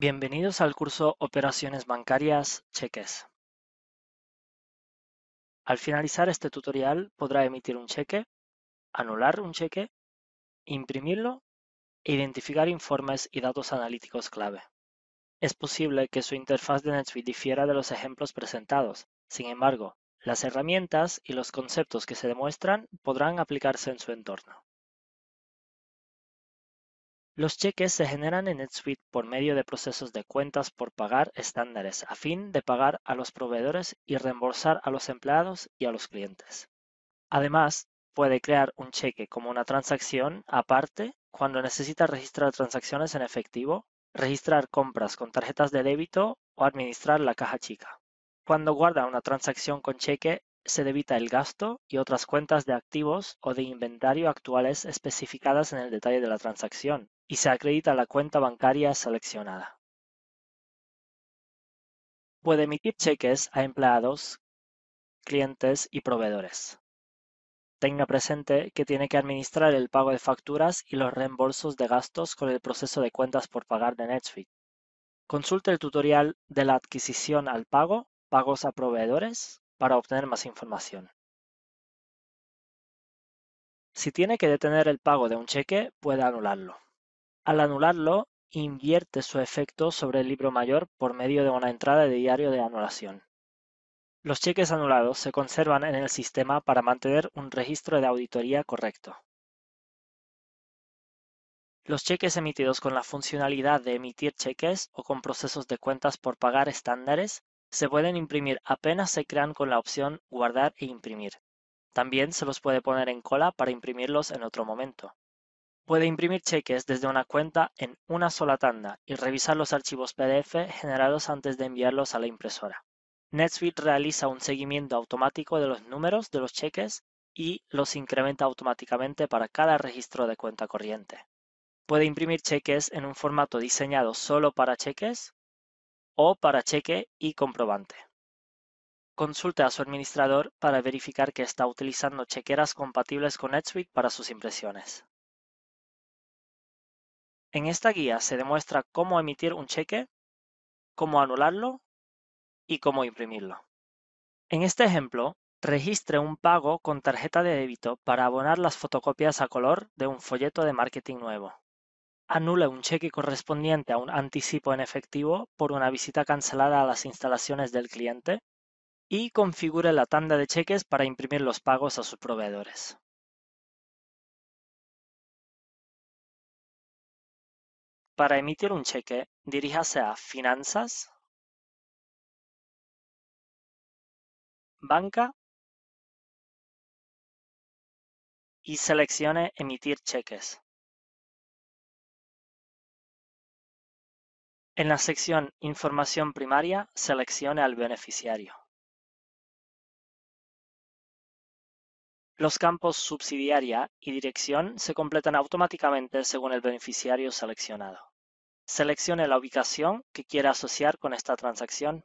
Bienvenidos al curso Operaciones bancarias, cheques. Al finalizar este tutorial podrá emitir un cheque, anular un cheque, imprimirlo e identificar informes y datos analíticos clave. Es posible que su interfaz de NetSuite difiera de los ejemplos presentados. Sin embargo, las herramientas y los conceptos que se demuestran podrán aplicarse en su entorno. Los cheques se generan en NetSuite por medio de procesos de cuentas por pagar estándares a fin de pagar a los proveedores y reembolsar a los empleados y a los clientes. Además, puede crear un cheque como una transacción aparte cuando necesita registrar transacciones en efectivo, registrar compras con tarjetas de débito o administrar la caja chica. Cuando guarda una transacción con cheque, se debita el gasto y otras cuentas de activos o de inventario actuales especificadas en el detalle de la transacción, y se acredita la cuenta bancaria seleccionada. Puede emitir cheques a empleados, clientes y proveedores. Tenga presente que tiene que administrar el pago de facturas y los reembolsos de gastos con el proceso de cuentas por pagar de Netflix. Consulte el tutorial de la adquisición al pago, pagos a proveedores, para obtener más información. Si tiene que detener el pago de un cheque, puede anularlo. Al anularlo, invierte su efecto sobre el libro mayor por medio de una entrada de diario de anulación. Los cheques anulados se conservan en el sistema para mantener un registro de auditoría correcto. Los cheques emitidos con la funcionalidad de emitir cheques o con procesos de cuentas por pagar estándares se pueden imprimir apenas se crean con la opción Guardar e imprimir. También se los puede poner en cola para imprimirlos en otro momento. Puede imprimir cheques desde una cuenta en una sola tanda y revisar los archivos PDF generados antes de enviarlos a la impresora. NetSuite realiza un seguimiento automático de los números de los cheques y los incrementa automáticamente para cada registro de cuenta corriente. Puede imprimir cheques en un formato diseñado solo para cheques o para cheque y comprobante. Consulte a su administrador para verificar que está utilizando chequeras compatibles con NetSuite para sus impresiones. En esta guía se demuestra cómo emitir un cheque, cómo anularlo y cómo imprimirlo. En este ejemplo, registre un pago con tarjeta de débito para abonar las fotocopias a color de un folleto de marketing nuevo. Anule un cheque correspondiente a un anticipo en efectivo por una visita cancelada a las instalaciones del cliente y configure la tanda de cheques para imprimir los pagos a sus proveedores. Para emitir un cheque, diríjase a Finanzas, Banca y seleccione Emitir cheques. En la sección Información primaria, seleccione al beneficiario. Los campos subsidiaria y dirección se completan automáticamente según el beneficiario seleccionado. Seleccione la ubicación que quiera asociar con esta transacción.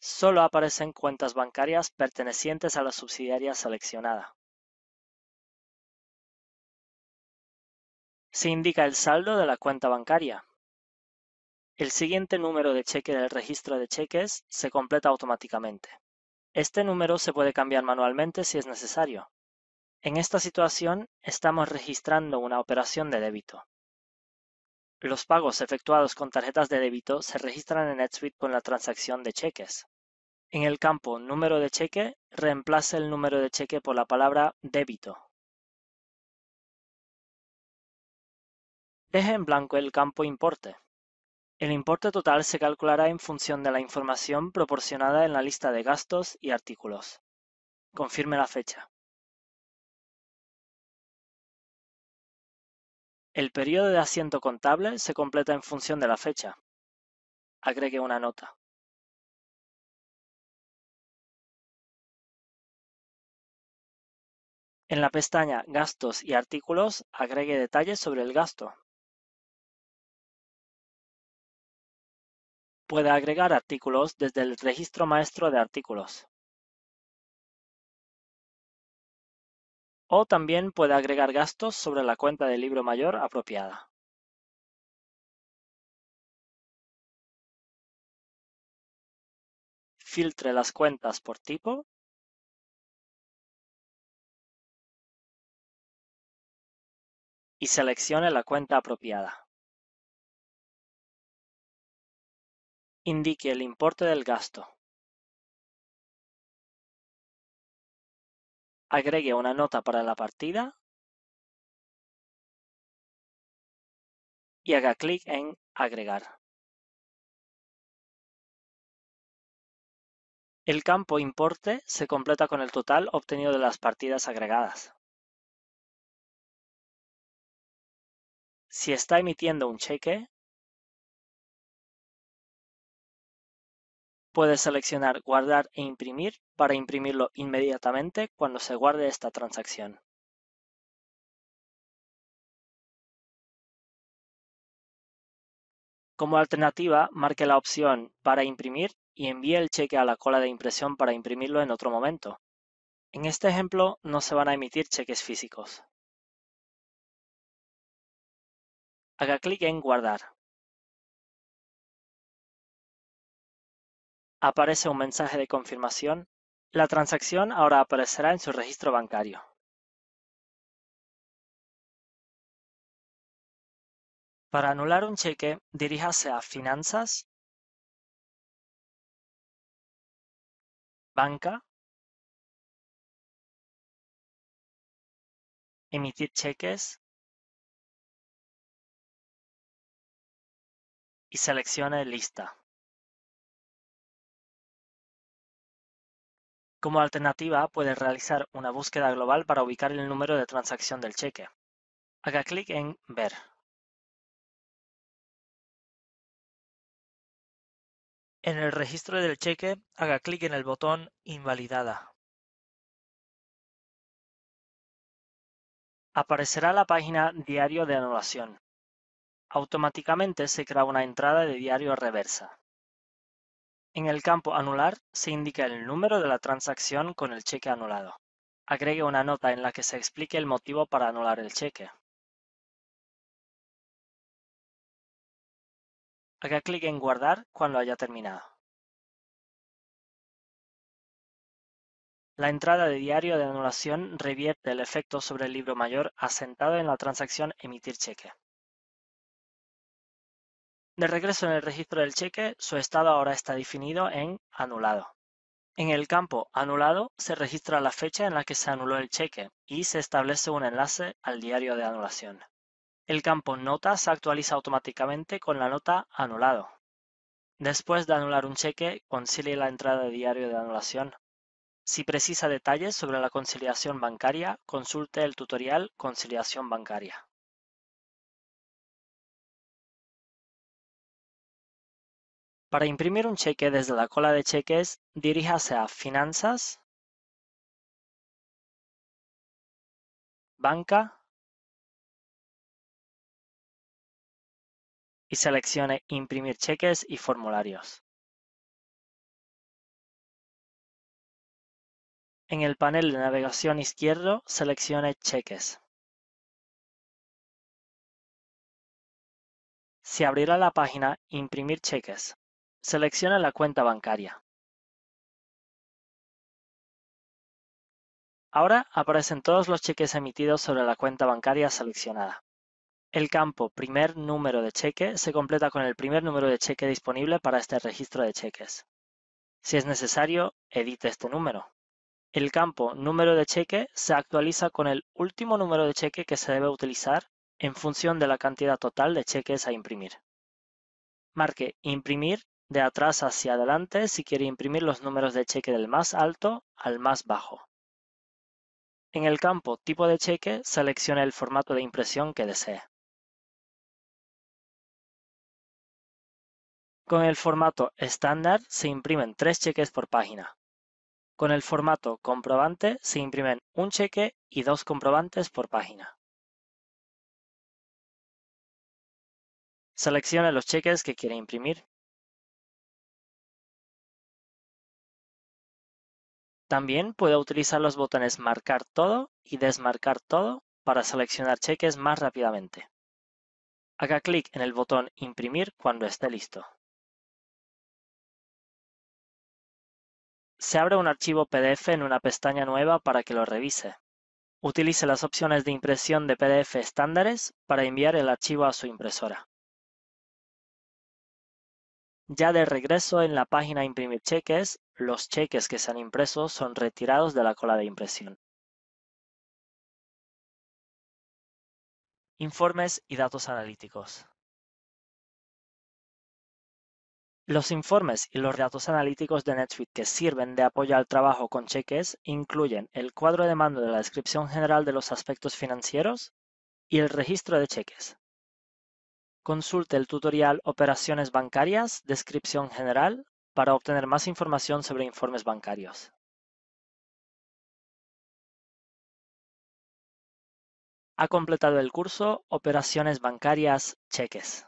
Solo aparecen cuentas bancarias pertenecientes a la subsidiaria seleccionada. Se indica el saldo de la cuenta bancaria. El siguiente número de cheque del registro de cheques se completa automáticamente. Este número se puede cambiar manualmente si es necesario. En esta situación estamos registrando una operación de débito. Los pagos efectuados con tarjetas de débito se registran en NetSuite con la transacción de cheques. En el campo Número de cheque, reemplace el número de cheque por la palabra débito. Deje en blanco el campo Importe. El importe total se calculará en función de la información proporcionada en la lista de gastos y artículos. Confirme la fecha. El periodo de asiento contable se completa en función de la fecha. Agregue una nota. En la pestaña Gastos y artículos, agregue detalles sobre el gasto, puede agregar artículos desde el Registro Maestro de Artículos. O también puede agregar gastos sobre la cuenta de libro mayor apropiada. Filtre las cuentas por tipo y seleccione la cuenta apropiada. Indique el importe del gasto. Agregue una nota para la partida y haga clic en Agregar. El campo Importe se completa con el total obtenido de las partidas agregadas. Si está emitiendo un cheque, Puede seleccionar Guardar e imprimir para imprimirlo inmediatamente cuando se guarde esta transacción. Como alternativa, marque la opción para imprimir y envíe el cheque a la cola de impresión para imprimirlo en otro momento. En este ejemplo, no se van a emitir cheques físicos. Haga clic en Guardar. aparece un mensaje de confirmación, la transacción ahora aparecerá en su registro bancario. Para anular un cheque, diríjase a Finanzas, Banca, Emitir cheques y seleccione Lista. Como alternativa, puedes realizar una búsqueda global para ubicar el número de transacción del cheque. Haga clic en Ver. En el registro del cheque, haga clic en el botón Invalidada. Aparecerá la página Diario de anulación. Automáticamente se crea una entrada de diario reversa. En el campo "Anular" se indica el número de la transacción con el cheque anulado. Agregue una nota en la que se explique el motivo para anular el cheque. Haga clic en Guardar cuando haya terminado. La entrada de diario de anulación revierte el efecto sobre el libro mayor asentado en la transacción Emitir cheque. De regreso en el registro del cheque, su estado ahora está definido en anulado. En el campo anulado se registra la fecha en la que se anuló el cheque y se establece un enlace al diario de anulación. El campo nota se actualiza automáticamente con la nota anulado. Después de anular un cheque, concilie la entrada de diario de anulación. Si precisa detalles sobre la conciliación bancaria, consulte el tutorial Conciliación bancaria. Para imprimir un cheque desde la cola de cheques, diríjase a Finanzas, Banca y seleccione Imprimir cheques y formularios. En el panel de navegación izquierdo, seleccione Cheques. Se abrirá la página Imprimir cheques. Selecciona la cuenta bancaria. Ahora aparecen todos los cheques emitidos sobre la cuenta bancaria seleccionada. El campo Primer número de cheque se completa con el primer número de cheque disponible para este registro de cheques. Si es necesario, edite este número. El campo Número de cheque se actualiza con el último número de cheque que se debe utilizar en función de la cantidad total de cheques a imprimir. Marque Imprimir de atrás hacia adelante si quiere imprimir los números de cheque del más alto al más bajo. En el campo Tipo de cheque seleccione el formato de impresión que desee. Con el formato estándar se imprimen tres cheques por página. Con el formato comprobante se imprimen un cheque y dos comprobantes por página. Seleccione los cheques que quiere imprimir También puede utilizar los botones Marcar todo y Desmarcar todo para seleccionar cheques más rápidamente. Haga clic en el botón Imprimir cuando esté listo. Se abre un archivo PDF en una pestaña nueva para que lo revise. Utilice las opciones de impresión de PDF estándares para enviar el archivo a su impresora. Ya de regreso en la página Imprimir cheques, los cheques que se han impreso son retirados de la cola de impresión. Informes y datos analíticos. Los informes y los datos analíticos de NetSuite que sirven de apoyo al trabajo con cheques incluyen el cuadro de mando de la descripción general de los aspectos financieros y el registro de cheques. Consulte el tutorial Operaciones bancarias, descripción general, para obtener más información sobre informes bancarios. Ha completado el curso Operaciones bancarias, cheques.